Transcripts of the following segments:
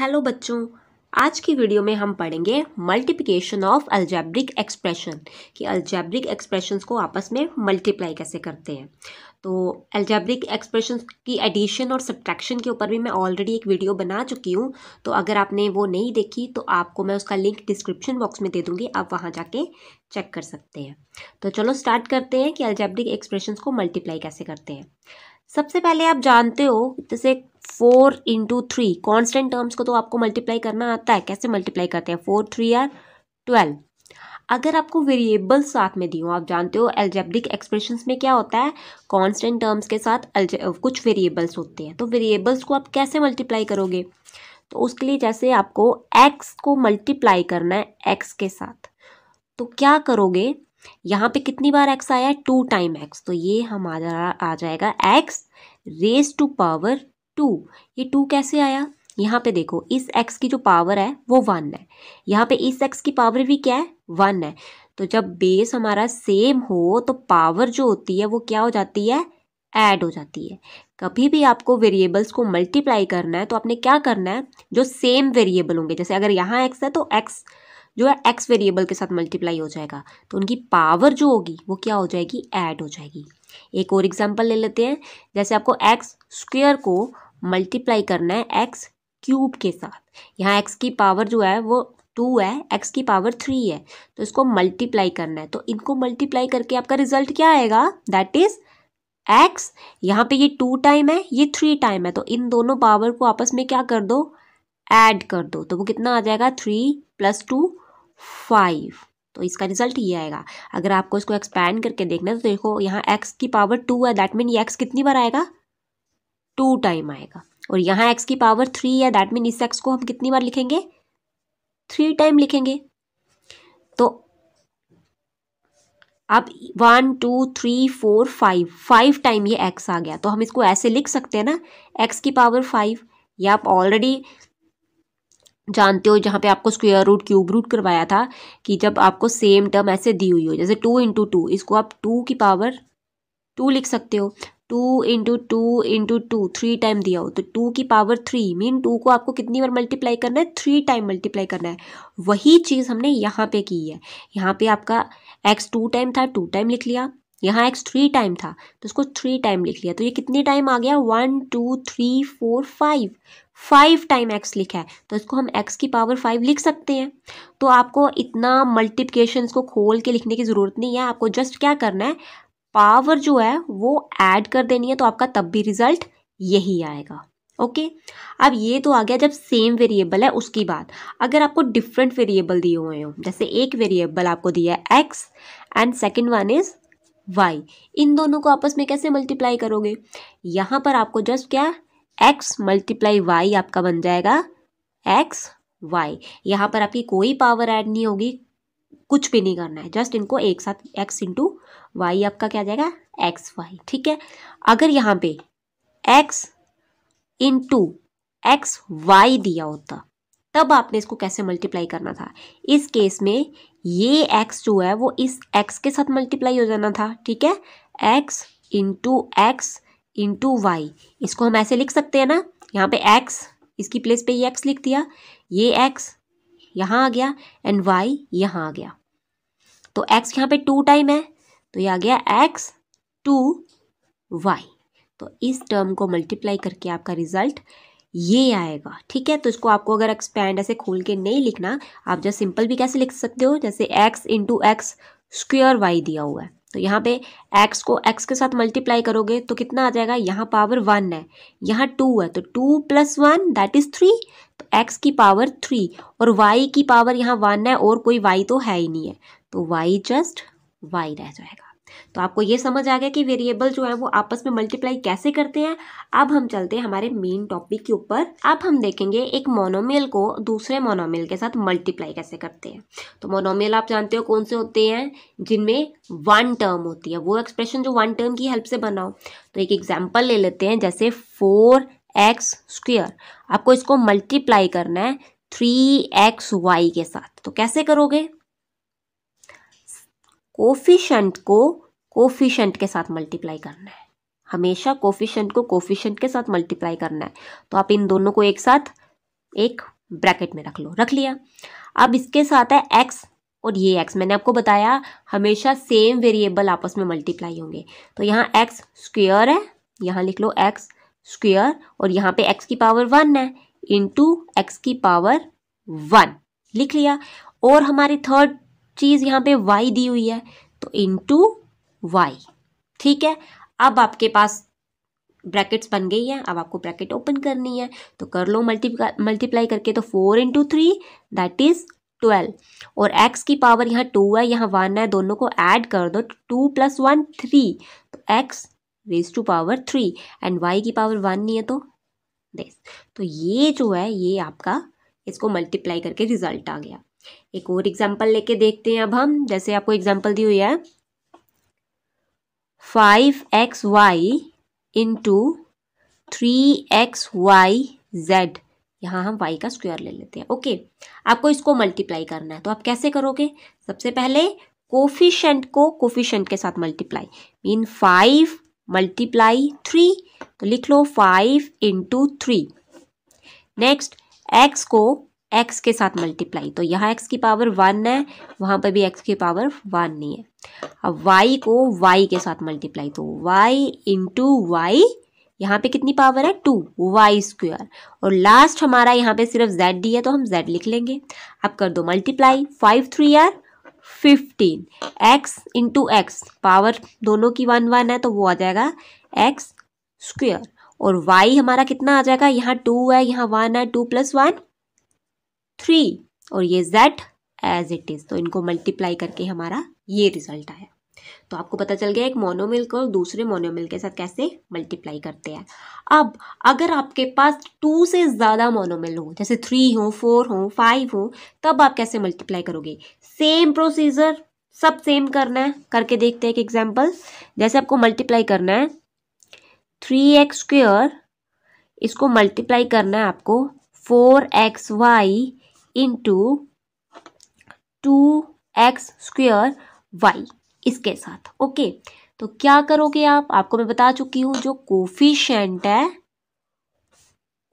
hello बच्चों आज की वीडियो में हम पढ़ेंगे मल्टीप्लिकेशन ऑफ अल्जैब्रिक एक्सप्रेशन कि अल्जैब्रिक एक्सप्रेशंस को आपस में मल्टीप्लाई कैसे करते हैं तो अल्जैब्रिक एक्सप्रेशन की एडिशन और सब्ट्रैक्शन के ऊपर भी मैं ऑलरेडी एक वीडियो बना चुकी हूँ तो अगर आपने वो नहीं देखी तो आपको मैं उसका लिंक डिस्क्रिप्शन बॉक्स में दे दूँगी आप वहाँ जाके चेक कर सकते हैं तो चलो स्टार्ट करते हैं कि अल्जैब्रिक एक्सप्रेशन को मल्टीप्लाई कैसे करते हैं सबसे पहले आप जानते हो जैसे four into three constant terms को तो आपको मल्टीप्लाई करना आता है कैसे मल्टीप्लाई करते हैं फोर थ्री आर ट्वेल्व अगर आपको वेरिएबल साथ में दी हो आप जानते हो एल्जेब्रिक एक्सप्रेशंस में क्या होता है कॉन्स्टेंट टर्म्स के साथ कुछ वेरिएबल्स होते हैं तो वेरिएबल्स को आप कैसे मल्टीप्लाई करोगे तो उसके लिए जैसे आपको एक्स को मल्टीप्लाई करना है एक्स के साथ तो क्या करोगे यहाँ पे कितनी बार एक्स आया है टू टाइम एक्स तो ये हमारा आ जाएगा x raise to power two ये टू कैसे आया यहाँ पे देखो इस एक्स की जो पावर है वो वन है यहाँ पे इस एक्स की पावर भी क्या है वन है तो जब बेस हमारा सेम हो तो पावर जो होती है वो क्या हो जाती है ऐड हो जाती है कभी भी आपको वेरिएबल्स को मल्टीप्लाई करना है तो आपने क्या करना है जो सेम वेरिएबल होंगे जैसे अगर यहाँ एक्स है तो एक्स जो है एक्स वेरिएबल के साथ मल्टीप्लाई हो जाएगा तो उनकी पावर जो होगी वो क्या हो जाएगी ऐड हो जाएगी एक और एग्जांपल ले लेते हैं जैसे आपको एक्स स्क्वेयर को मल्टीप्लाई करना है एक्स क्यूब के साथ यहाँ एक्स की पावर जो है वो टू है एक्स की पावर थ्री है तो इसको मल्टीप्लाई करना है तो इनको मल्टीप्लाई करके आपका रिजल्ट क्या आएगा दैट इज़ एक्स यहाँ पे ये टू टाइम है ये थ्री टाइम है तो इन दोनों पावर को आपस में क्या कर दो ऐड कर दो तो वो कितना आ जाएगा थ्री प्लस टू फाइव तो इसका रिजल्ट ये आएगा अगर आपको इसको एक्सपैंड करके देखना है तो देखो यहाँ एक्स की पावर टू है दैट मीन ये एक्स कितनी बार आएगा टू टाइम आएगा और यहाँ एक्स की पावर थ्री है दैट मीन इस एक्स को हम कितनी बार लिखेंगे थ्री टाइम लिखेंगे तो अब one two three four five five time ये एक्स आ गया तो हम इसको ऐसे लिख सकते हैं ना एक्स की पावर फाइव या आप ऑलरेडी जानते हो जहाँ पे आपको स्क्वेयर रूट क्यूब रूट करवाया था कि जब आपको सेम टर्म ऐसे दी हुई हो जैसे टू इंटू टू इसको आप टू की पावर टू लिख सकते हो two into two into two three time दिया हो तो टू की पावर थ्री मीन टू को आपको कितनी बार मल्टीप्लाई करना है थ्री टाइम मल्टीप्लाई करना है वही चीज़ हमने यहाँ पे की है यहाँ पे आपका एक्स टू टाइम था टू टाइम लिख लिया यहाँ एक्स थ्री टाइम था तो उसको थ्री टाइम लिख लिया तो ये कितने टाइम आ गया one two three four five five time x लिखा है तो इसको हम एक्स की पावर फाइव लिख सकते हैं तो आपको इतना मल्टीप्लिकेशन को खोल के लिखने की ज़रूरत नहीं है आपको जस्ट क्या करना है पावर जो है वो ऐड कर देनी है तो आपका तब भी रिजल्ट यही आएगा ओके अब ये तो आ गया जब सेम वेरिएबल है उसकी बात अगर आपको डिफरेंट वेरिएबल दिए हुए हों जैसे एक वेरिएबल आपको दिया है x and second one is y इन दोनों को आपस में कैसे मल्टीप्लाई करोगे यहाँ पर आपको जस्ट क्या एक्स मल्टीप्लाई वाई आपका बन जाएगा एक्स वाई यहाँ पर आपकी कोई पावर ऐड नहीं होगी कुछ भी नहीं करना है जस्ट इनको एक साथ एक्स इंटू वाई आपका क्या जाएगा एक्स वाई ठीक है अगर यहाँ पे एक्स इंटू एक्स वाई दिया होता तब आपने इसको कैसे मल्टीप्लाई करना था इस केस में ये एक्स जो है वो इस एक्स के साथ मल्टीप्लाई हो जाना था ठीक है x into x into y इसको हम ऐसे लिख सकते हैं ना यहाँ पे एक्स इसकी प्लेस पे ये एक्स लिख दिया ये एक्स यहाँ आ गया एंड वाई यहाँ आ गया तो एक्स यहाँ पे टू टाइम है तो ये आ गया एक्स टू वाई तो इस टर्म को मल्टीप्लाई करके आपका रिजल्ट ये आएगा ठीक है तो इसको आपको अगर एक्सपैंड ऐसे खोल के नहीं लिखना आप जो सिंपल भी कैसे लिख सकते हो जैसे x into x square y दिया हुआ है तो यहाँ पे x को x के साथ मल्टीप्लाई करोगे तो कितना आ जाएगा यहाँ पावर वन है यहाँ टू है तो two plus one that is three तो x की पावर थ्री और y की पावर यहाँ वन है और कोई y तो है ही नहीं है तो वाई जस्ट वाई रह जाएगा तो आपको ये समझ आ गया कि वेरिएबल जो है वो आपस में मल्टीप्लाई कैसे करते हैं अब हम चलते हैं हमारे मेन टॉपिक के ऊपर अब हम देखेंगे एक मोनोमेल को दूसरे मोनोमेल के साथ मल्टीप्लाई कैसे करते हैं तो मोनोमेल आप जानते हो कौन से होते हैं जिनमें वन टर्म होती है वो एक्सप्रेशन जो वन टर्म की हेल्प से बनाओ तो एक एग्जाम्पल ले लेते हैं जैसे फोर एक्स स्क्वेयर आपको इसको मल्टीप्लाई करना है थ्री एक्स वाई के साथ तो कैसे करोगे कोफिशंट को कोफिशंट के साथ मल्टीप्लाई करना है हमेशा कोफिशंट को कोफिशंट के साथ मल्टीप्लाई करना है तो आप इन दोनों को एक साथ एक ब्रैकेट में रख लो रख लिया अब इसके साथ है एक्स और ये एक्स मैंने आपको बताया हमेशा सेम वेरिएबल आपस में मल्टीप्लाई होंगे तो यहाँ एक्स स्क्वेयर है यहाँ लिख लो एक्स स्क्वेयर और यहाँ पे एक्स की पावर वन है इंटू एक्स की पावर वन लिख लिया और हमारी थर्ड चीज़ यहाँ पे वाई दी हुई है तो इनटू वाई ठीक है अब आपके पास ब्रैकेट्स बन गई हैं अब आपको ब्रैकेट ओपन करनी है तो कर लो मल्टीप्लाई मल्टीप्लाई करके तो four into three that is twelve और एक्स की पावर यहाँ टू है यहाँ वन है दोनों को ऐड कर दो टू प्लस वन थ्री तो x raise to power three and y की पावर वन नहीं है तो दिस तो ये जो है ये आपका इसको मल्टीप्लाई करके रिजल्ट आ गया एक और एग्जाम्पल लेके देखते हैं अब हम जैसे आपको एग्जाम्पल दी हुई है five x y into three x y z यहाँ हम y का स्क्वायर ले लेते हैं ओके आपको इसको मल्टीप्लाई करना है तो आप कैसे करोगे सबसे पहले कोफिशेंट को कोफिशेंट के साथ multiply mean five multiply three तो लिख लो five into three next x को एक्स के साथ मल्टीप्लाई तो यहाँ एक्स की पावर वन है वहाँ पर भी एक्स की पावर वन नहीं है अब वाई को वाई के साथ मल्टीप्लाई तो वाई इंटू वाई यहाँ पे कितनी पावर है टू वाई स्क्वेयर और लास्ट हमारा यहाँ पे सिर्फ जेड डी है तो हम जेड लिख लेंगे अब कर दो multiply five three are fifteen x into x power दोनों की वन वन है तो वो आ जाएगा एक्स स्क्वेयर और वाई हमारा कितना आ जाएगा यहाँ टू है यहाँ वन है टू प्लस वन थ्री और ये z एज इट इज़ तो इनको मल्टीप्लाई करके हमारा ये रिजल्ट आया तो आपको पता चल गया एक मोनोमिल को दूसरे मोनोमिल के साथ कैसे मल्टीप्लाई करते हैं अब अगर आपके पास टू से ज़्यादा मोनोमिल हो जैसे थ्री हो फोर हो फाइव हो तब आप कैसे मल्टीप्लाई करोगे सेम प्रोसीजर सब सेम करना है करके देखते हैं एक एग्जाम्पल जैसे आपको मल्टीप्लाई करना है थ्री एक्स स्क्र इसको मल्टीप्लाई करना है आपको four x y into two x square y इसके साथ ओके तो क्या करोगे आप आपको मैं बता चुकी हूँ जो कोफिशेंट है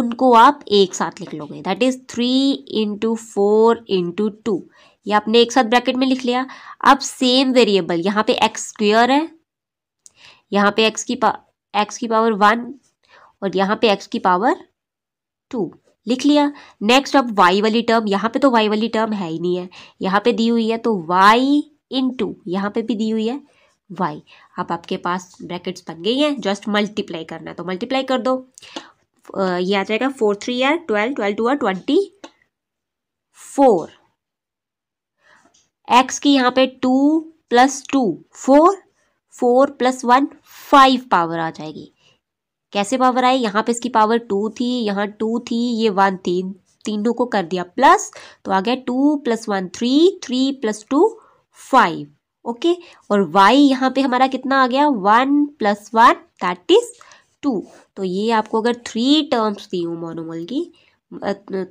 उनको आप एक साथ लिख लोगे that is three into four into two ये आपने एक साथ ब्रैकेट में लिख लिया अब सेम वेरिएबल यहाँ पे एक्स स्क्वेयर है यहाँ पे एक्स की पा एक्स की पावर वन और यहाँ पे एक्स की पावर टू लिख लिया नेक्स्ट अब वाई वाली टर्म यहाँ पे तो वाई वाली टर्म है ही नहीं है यहाँ पे दी हुई है तो वाई इन टू यहाँ पे भी दी हुई है वाई अब आपके पास ब्रैकेट्स बन गई हैं जस्ट मल्टीप्लाई करना तो मल्टीप्लाई कर दो ये आ जाएगा four three are twelve twelve two are twenty four x की यहाँ पे two plus two four four plus one five power आ जाएगी कैसे पावर आई यहाँ पे इसकी पावर टू थी यहाँ टू थी ये वन थी तीनों को कर दिया प्लस तो आ गया two plus one three three plus two five okay और वाई यहाँ पे हमारा कितना आ गया one plus one that is two तो ये आपको अगर थ्री टर्म्स दी हूँ मोनोमल की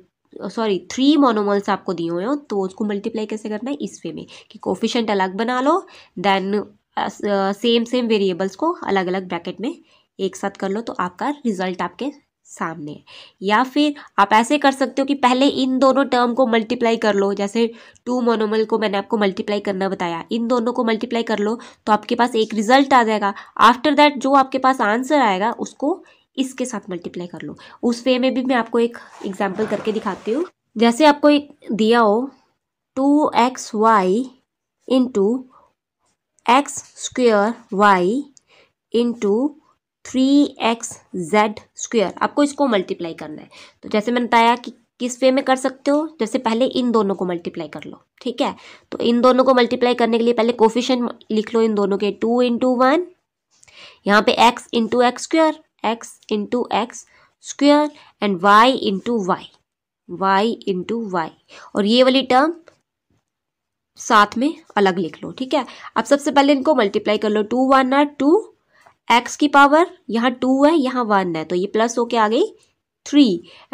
सॉरी थ्री मोनोमल्स आपको दिए हुए हो तो उसको मल्टीप्लाई कैसे करना है इस वे में कि कोफिशेंट अलग बना लो देन सेम सेम वेरिएबल्स को अलग अलग ब्रैकेट में एक साथ कर लो तो आपका रिजल्ट आपके सामने है या फिर आप ऐसे कर सकते हो कि पहले इन दोनों टर्म को मल्टीप्लाई कर लो जैसे टू मोनोमल को मैंने आपको मल्टीप्लाई करना बताया इन दोनों को मल्टीप्लाई कर लो तो आपके पास एक रिजल्ट आ जाएगा आफ्टर दैट जो आपके पास आंसर आएगा उसको इसके साथ मल्टीप्लाई कर लो उस वे में भी मैं आपको एक एग्जाम्पल करके दिखाती हूँ जैसे आपको एक दिया हो two x y into x square y into three x z square आपको इसको मल्टीप्लाई करना है तो जैसे मैंने बताया कि किस वे में कर सकते हो जैसे पहले इन दोनों को मल्टीप्लाई कर लो ठीक है तो इन दोनों को मल्टीप्लाई करने के लिए पहले कोफिशन लिख लो इन दोनों के टू इंटू वन यहाँ पे x into x square x into x square and y into y y into y और ये वाली टर्म साथ में अलग लिख लो ठीक है अब सबसे पहले इनको मल्टीप्लाई कर लो two one are two x की पावर यहाँ टू है यहाँ वन है तो ये प्लस होके आ गई three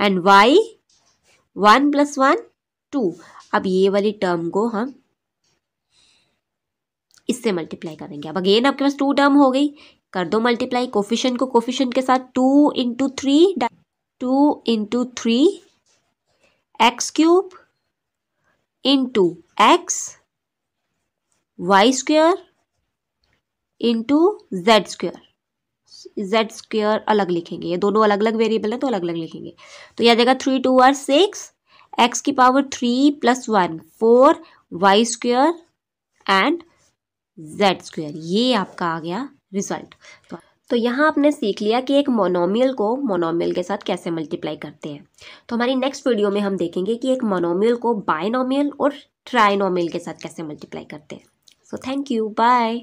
and y one plus one two अब ये वाली टर्म को हम इससे मल्टीप्लाई करेंगे अब अगेन आपके पास टू टर्म हो गई कर दो मल्टीप्लाई कोफिशन को कोफिशन के साथ two into three two into three x cube into x y square into z square z square अलग लिखेंगे ये दोनों अलग अलग वेरिएबल हैं तो अलग अलग लिखेंगे तो यह जाएगा three two are six x की power three plus one four y square and z square ये आपका आ गया रिजल्ट तो तो यहाँ आपने सीख लिया कि एक मोनोमियल को मोनोमियल के साथ कैसे मल्टीप्लाई करते हैं तो हमारी नेक्स्ट वीडियो में हम देखेंगे कि एक मोनोमियल को बायनोमियल और ट्राइनोमियल के साथ कैसे मल्टीप्लाई करते हैं so thank you bye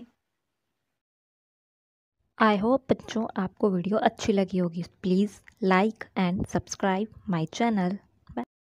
I hope बच्चों आपको वीडियो अच्छी लगी होगी please like and subscribe my channel